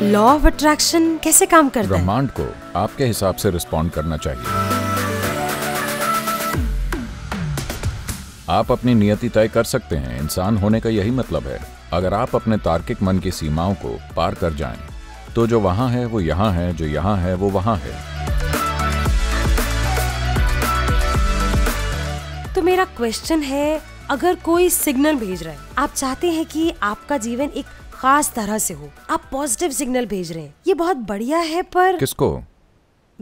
Law of attraction कैसे काम करता है ब्रह्मांड को आपके हिसाब से रिस्पॉन्ड करना चाहिए आप अपनी नियति तय कर सकते हैं इंसान होने का यही मतलब है अगर आप अपने तार्किक मन की सीमाओं को पार कर जाएं, तो जो वहां है वो यहां है जो यहां है वो वहां है तो मेरा क्वेश्चन है अगर कोई सिग्नल भेज रहा है आप चाहते हैं कि आपका जीवन एक खास तरह से हो आप पॉजिटिव सिग्नल भेज रहे हैं ये बहुत बढ़िया है पर किसको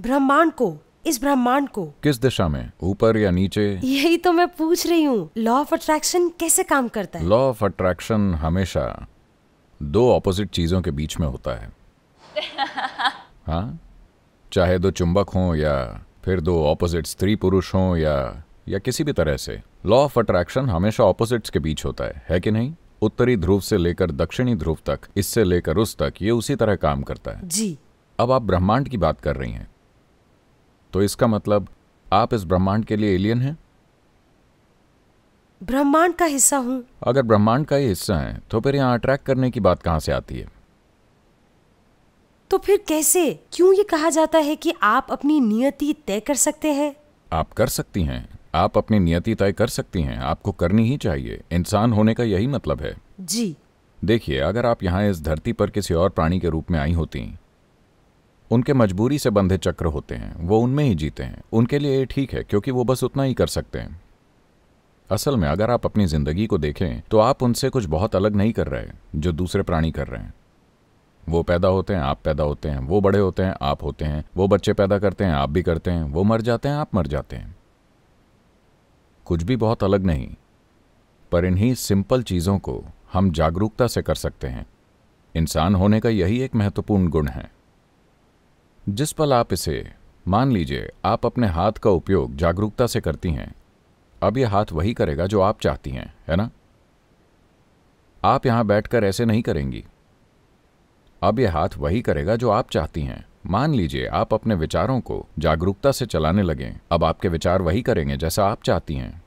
ब्रह्मांड को इस ब्रह्मांड को किस दिशा में ऊपर या नीचे यही तो मैं पूछ रही हूँ लॉ ऑफ अट्रैक्शन कैसे काम करता है लॉ ऑफ अट्रैक्शन हमेशा दो ऑपोजिट चीजों के बीच में होता है हाँ चाहे दो चुंबक हों या फिर दो ऑपोजिट स्त्री पुरुष हों या या किसी भी तरह से लॉ ऑफ अट्रैक्शन हमेशा ऑपोजिट्स के बीच होता है है कि नहीं उत्तरी ध्रुव से लेकर दक्षिणी ध्रुव तक इससे लेकर उस तक ये उसी तरह काम करता है जी अब आप ब्रह्मांड की बात कर रही हैं तो इसका मतलब आप इस ब्रह्मांड के लिए एलियन हैं ब्रह्मांड का हिस्सा हूं अगर ब्रह्मांड का ही हिस्सा है तो फिर यहां अट्रैक्ट करने की बात कहां से आती है तो फिर कैसे क्यों ये कहा जाता है कि आप अपनी नियति तय कर सकते हैं आप कर सकती हैं आप अपनी नियति तय कर सकती हैं आपको करनी ही चाहिए इंसान होने का यही मतलब है जी देखिए अगर आप यहाँ इस धरती पर किसी और प्राणी के रूप में आई होती उनके मजबूरी से बंधे चक्र होते हैं वो उनमें ही जीते हैं उनके लिए ये ठीक है क्योंकि वो बस उतना ही कर सकते हैं असल में अगर आप अपनी ज़िंदगी को देखें तो आप उनसे कुछ बहुत अलग नहीं कर रहे जो दूसरे प्राणी कर रहे हैं वो पैदा होते हैं आप पैदा होते हैं वो बड़े होते हैं आप होते हैं वो बच्चे पैदा करते हैं आप भी करते हैं वो मर जाते हैं आप मर जाते हैं कुछ भी बहुत अलग नहीं पर इन्हीं सिंपल चीज़ों को हम जागरूकता से कर सकते हैं इंसान होने का यही एक महत्वपूर्ण गुण है जिस पल आप इसे मान लीजिए आप अपने हाथ का उपयोग जागरूकता से करती हैं अब यह हाथ वही करेगा जो आप चाहती हैं है ना आप यहां बैठकर ऐसे नहीं करेंगी अब यह हाथ वही करेगा जो आप चाहती हैं मान लीजिए आप अपने विचारों को जागरूकता से चलाने लगे अब आपके विचार वही करेंगे जैसा आप चाहती हैं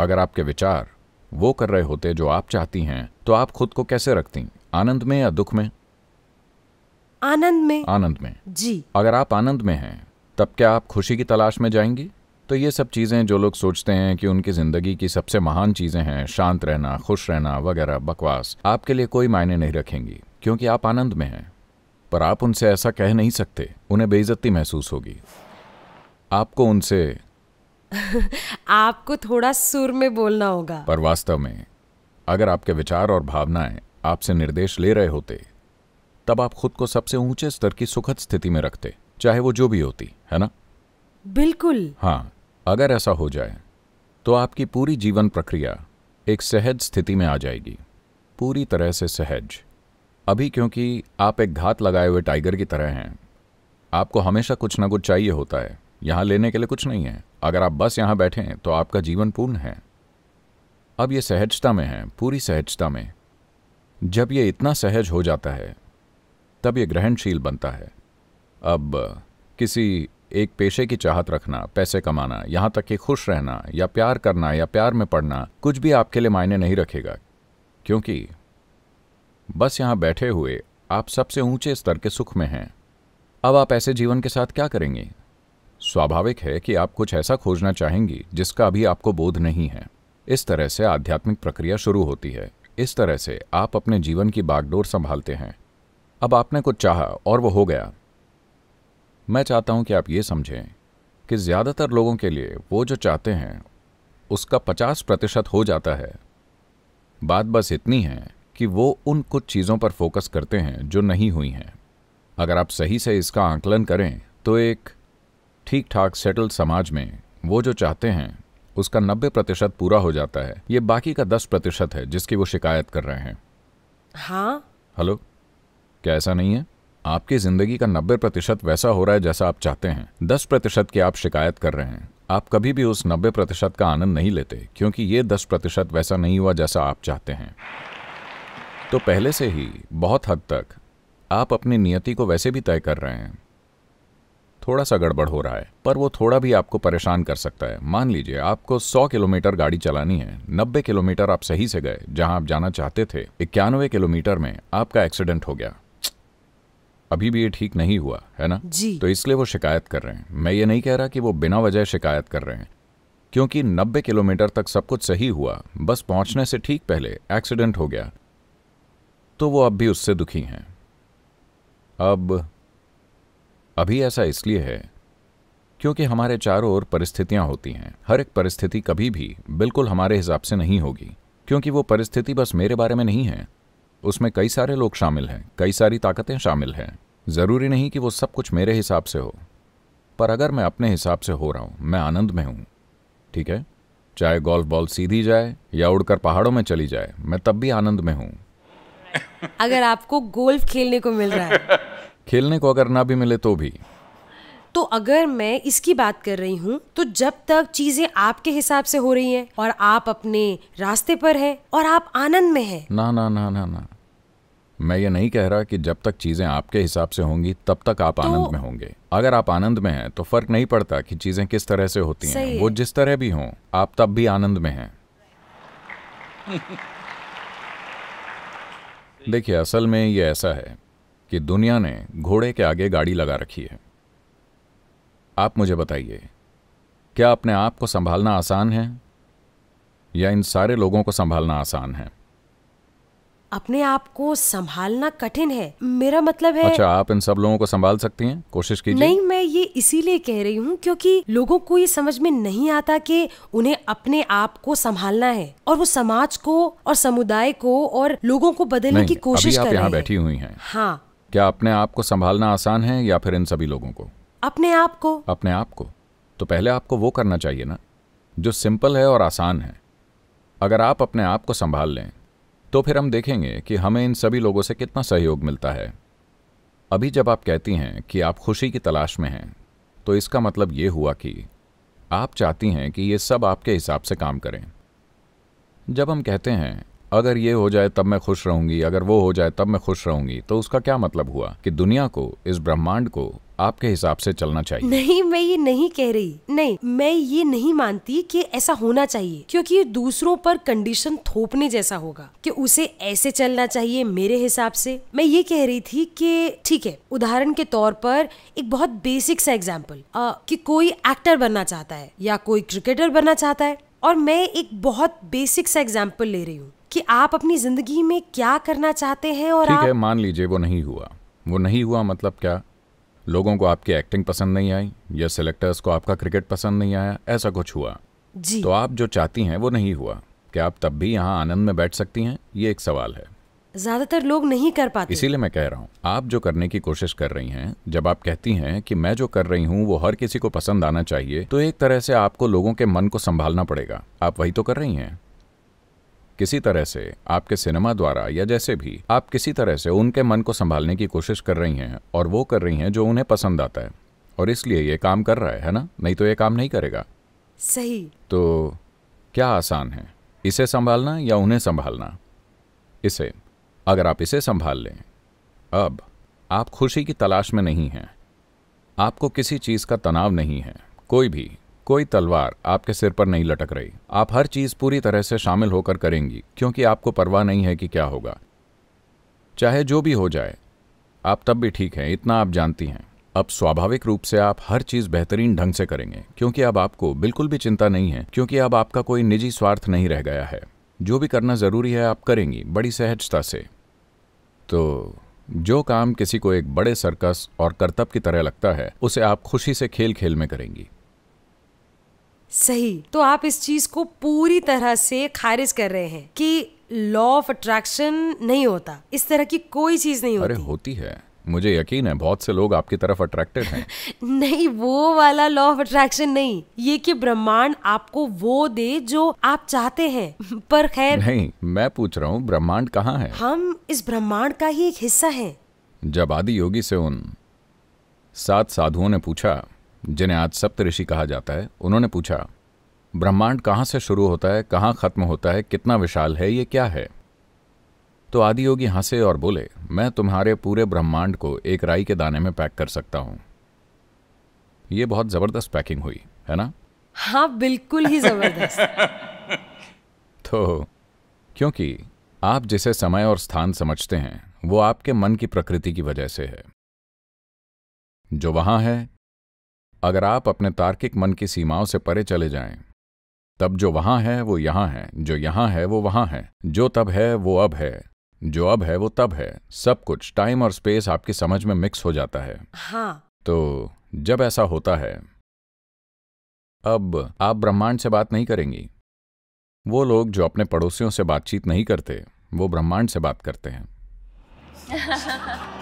अगर आपके विचार वो कर रहे होते जो आप चाहती हैं तो आप खुद को कैसे रखती आनंद में या दुख में आनंद में आनंद में जी अगर आप आनंद में हैं तब क्या आप खुशी की तलाश में जाएंगी तो ये सब चीज़ें जो लोग सोचते हैं कि उनकी ज़िंदगी की सबसे महान चीज़ें हैं शांत रहना खुश रहना वगैरह बकवास आपके लिए कोई मायने नहीं रखेंगी क्योंकि आप आनंद में हैं पर आप उनसे ऐसा कह नहीं सकते उन्हें बेइज्जती महसूस होगी आपको उनसे आपको थोड़ा सुर में बोलना होगा पर वास्तव में अगर आपके विचार और भावनाएं आपसे निर्देश ले रहे होते तब आप खुद को सबसे ऊंचे स्तर की सुखद स्थिति में रखते चाहे वो जो भी होती है ना बिल्कुल हाँ अगर ऐसा हो जाए तो आपकी पूरी जीवन प्रक्रिया एक सहज स्थिति में आ जाएगी पूरी तरह से सहज अभी क्योंकि आप एक घात लगाए हुए टाइगर की तरह हैं आपको हमेशा कुछ ना कुछ चाहिए होता है यहां लेने के लिए कुछ नहीं है अगर आप बस यहां बैठे हैं तो आपका जीवन पूर्ण है अब ये सहजता में है पूरी सहजता में जब ये इतना सहज हो जाता है तब ये ग्रहणशील बनता है अब किसी एक पेशे की चाहत रखना पैसे कमाना यहां तक कि खुश रहना या प्यार करना या प्यार में पड़ना कुछ भी आपके लिए मायने नहीं रखेगा क्योंकि बस यहां बैठे हुए आप सबसे ऊंचे स्तर के सुख में हैं अब आप ऐसे जीवन के साथ क्या करेंगे स्वाभाविक है कि आप कुछ ऐसा खोजना चाहेंगी जिसका अभी आपको बोध नहीं है इस तरह से आध्यात्मिक प्रक्रिया शुरू होती है इस तरह से आप अपने जीवन की बागडोर संभालते हैं अब आपने कुछ चाह और वो हो गया मैं चाहता हूं कि आप ये समझें कि ज़्यादातर लोगों के लिए वो जो चाहते हैं उसका पचास प्रतिशत हो जाता है बात बस इतनी है कि वो उन कुछ चीज़ों पर फोकस करते हैं जो नहीं हुई हैं अगर आप सही से इसका आकलन करें तो एक ठीक ठाक सेटल समाज में वो जो चाहते हैं उसका नब्बे प्रतिशत पूरा हो जाता है ये बाकी का दस प्रतिशत है जिसकी वो शिकायत कर रहे हैं हाँ हेलो क्या ऐसा नहीं है आपकी जिंदगी का नब्बे प्रतिशत वैसा हो रहा है जैसा आप चाहते हैं दस प्रतिशत की आप शिकायत कर रहे हैं आप कभी भी उस नब्बे प्रतिशत का आनंद नहीं लेते क्योंकि ये दस प्रतिशत वैसा नहीं हुआ जैसा आप चाहते हैं तो पहले से ही बहुत हद तक आप अपनी नियति को वैसे भी तय कर रहे हैं थोड़ा सा गड़बड़ हो रहा है पर वो थोड़ा भी आपको परेशान कर सकता है मान लीजिए आपको 100 किलोमीटर गाड़ी चलानी है 90 किलोमीटर आप सही से गए जहां आप जाना चाहते थे इक्यानवे किलोमीटर में आपका एक्सीडेंट हो गया अभी भी ये ठीक नहीं हुआ है ना जी तो इसलिए वो शिकायत कर रहे हैं मैं ये नहीं कह रहा कि वो बिना वजह शिकायत कर रहे हैं क्योंकि 90 किलोमीटर तक सब कुछ सही हुआ बस पहुंचने से ठीक पहले एक्सीडेंट हो गया तो वो अब भी उससे दुखी हैं अब अभी ऐसा इसलिए है क्योंकि हमारे चारों ओर परिस्थितियां होती हैं हर एक परिस्थिति कभी भी बिल्कुल हमारे हिसाब से नहीं होगी क्योंकि वो परिस्थिति बस मेरे बारे में नहीं है उसमें कई सारे लोग शामिल हैं कई सारी ताकतें शामिल हैं ज़रूरी नहीं कि वो सब कुछ मेरे हिसाब से हो पर अगर मैं अपने हिसाब से हो रहा हूं मैं आनंद में हूं ठीक है चाहे गोल्फ बॉल सीधी जाए या उड़कर पहाड़ों में चली जाए मैं तब भी आनंद में हूं अगर आपको गोल्फ खेलने को मिल रहा है खेलने को अगर ना भी मिले तो भी तो अगर मैं इसकी बात कर रही हूँ तो जब तक चीजें आपके हिसाब से हो रही हैं और आप अपने रास्ते पर हैं और आप आनंद में हैं ना ना ना ना ना मैं ये नहीं कह रहा कि जब तक चीजें आपके हिसाब से होंगी तब तक आप तो, आनंद में होंगे अगर आप आनंद में हैं तो फर्क नहीं पड़ता कि चीजें किस तरह से होती हैं वो जिस तरह भी हों आप तब भी आनंद में हैं देखिए असल में ये ऐसा है कि दुनिया ने घोड़े के आगे गाड़ी लगा रखी है आप मुझे बताइए क्या अपने आप को संभालना आसान है या इन सारे लोगों को संभालना आसान है अपने आप को संभालना कठिन है मेरा मतलब है अच्छा आप इन सब लोगों को संभाल सकती हैं कोशिश कीजिए नहीं मैं ये इसीलिए कह रही हूँ क्योंकि लोगों को ये समझ में नहीं आता कि उन्हें अपने आप को संभालना है और वो समाज को और समुदाय को और लोगों को बदलने की कोशिश अभी आप यहाँ बैठी हुई है हाँ क्या अपने आप को संभालना आसान है या फिर इन सभी लोगों को अपने आप को अपने आप को तो पहले आपको वो करना चाहिए ना जो सिंपल है और आसान है अगर आप अपने आप को संभाल लें तो फिर हम देखेंगे कि हमें इन सभी लोगों से कितना सहयोग मिलता है अभी जब आप कहती हैं कि आप खुशी की तलाश में हैं तो इसका मतलब ये हुआ कि आप चाहती हैं कि ये सब आपके हिसाब से काम करें जब हम कहते हैं अगर ये हो जाए तब मैं खुश रहूंगी अगर वो हो जाए तब मैं खुश रहूंगी तो उसका क्या मतलब हुआ कि दुनिया को इस ब्रह्मांड को आपके हिसाब से चलना चाहिए नहीं मैं ये नहीं कह रही नहीं मैं ये नहीं मानती कि ऐसा होना चाहिए क्योंकि ये दूसरों पर कंडीशन थोपने जैसा होगा कि उसे ऐसे चलना चाहिए मेरे हिसाब से मैं ये कह रही थी कि ठीक है उदाहरण के तौर पर एक बहुत बेसिक सा एग्जाम्पल कि कोई एक्टर बनना चाहता है या कोई क्रिकेटर बनना चाहता है और मैं एक बहुत बेसिक सा एग्जाम्पल ले रही हूँ कि आप अपनी जिंदगी में क्या करना चाहते हैं और ठीक आप... है मान लीजिए वो नहीं हुआ वो नहीं हुआ मतलब क्या लोगों को आपकी एक्टिंग पसंद नहीं आई या सिलेक्टर्स को आपका क्रिकेट पसंद नहीं आया ऐसा कुछ हुआ जी तो आप जो चाहती हैं वो नहीं हुआ क्या आप तब भी यहाँ आनंद में बैठ सकती हैं ये एक सवाल है ज्यादातर लोग नहीं कर पाते इसीलिए मैं कह रहा हूँ आप जो करने की कोशिश कर रही हैं जब आप कहती हैं कि मैं जो कर रही हूँ वो हर किसी को पसंद आना चाहिए तो एक तरह से आपको लोगों के मन को संभालना पड़ेगा आप वही तो कर रही हैं किसी तरह से आपके सिनेमा द्वारा या जैसे भी आप किसी तरह से उनके मन को संभालने की कोशिश कर रही हैं और वो कर रही हैं जो उन्हें पसंद आता है और इसलिए ये काम कर रहा है, है ना नहीं तो ये काम नहीं करेगा सही तो क्या आसान है इसे संभालना या उन्हें संभालना इसे अगर आप इसे संभाल लें अब आप खुशी की तलाश में नहीं हैं आपको किसी चीज़ का तनाव नहीं है कोई भी कोई तलवार आपके सिर पर नहीं लटक रही आप हर चीज़ पूरी तरह से शामिल होकर करेंगी क्योंकि आपको परवाह नहीं है कि क्या होगा चाहे जो भी हो जाए आप तब भी ठीक हैं इतना आप जानती हैं अब स्वाभाविक रूप से आप हर चीज़ बेहतरीन ढंग से करेंगे क्योंकि अब आपको बिल्कुल भी चिंता नहीं है क्योंकि अब आपका कोई निजी स्वार्थ नहीं रह गया है जो भी करना ज़रूरी है आप करेंगी बड़ी सहजता से तो जो काम किसी को एक बड़े सर्कस और करतब की तरह लगता है उसे आप खुशी से खेल खेल में करेंगी सही तो आप इस चीज को पूरी तरह से खारिज कर रहे हैं कि लॉ ऑफ अट्रैक्शन नहीं होता इस तरह की कोई चीज नहीं होती अरे होती है मुझे यकीन है बहुत से लोग आपकी तरफ अट्रैक्टेड हैं नहीं वो वाला लॉ ऑफ अट्रैक्शन नहीं ये कि ब्रह्मांड आपको वो दे जो आप चाहते हैं पर खैर नहीं मैं पूछ रहा हूँ ब्रह्मांड कहाँ है हम इस ब्रह्मांड का ही एक हिस्सा है जब आदि योगी से उन सात साधुओं ने पूछा जिन्हें आज सप्तऋषि कहा जाता है उन्होंने पूछा ब्रह्मांड कहाँ से शुरू होता है कहाँ खत्म होता है कितना विशाल है ये क्या है तो आदियोगी हंसे और बोले मैं तुम्हारे पूरे ब्रह्मांड को एक राई के दाने में पैक कर सकता हूँ ये बहुत जबरदस्त पैकिंग हुई है ना हाँ बिल्कुल ही जबरदस्त तो क्योंकि आप जिसे समय और स्थान समझते हैं वो आपके मन की प्रकृति की वजह से है जो वहां है अगर आप अपने तार्किक मन की सीमाओं से परे चले जाएं, तब जो वहां है वो यहां है जो यहां है वो वहां है जो तब है वो अब है जो अब है वो तब है सब कुछ टाइम और स्पेस आपकी समझ में मिक्स हो जाता है हाँ। तो जब ऐसा होता है अब आप ब्रह्मांड से बात नहीं करेंगी वो लोग जो अपने पड़ोसियों से बातचीत नहीं करते वो ब्रह्मांड से बात करते हैं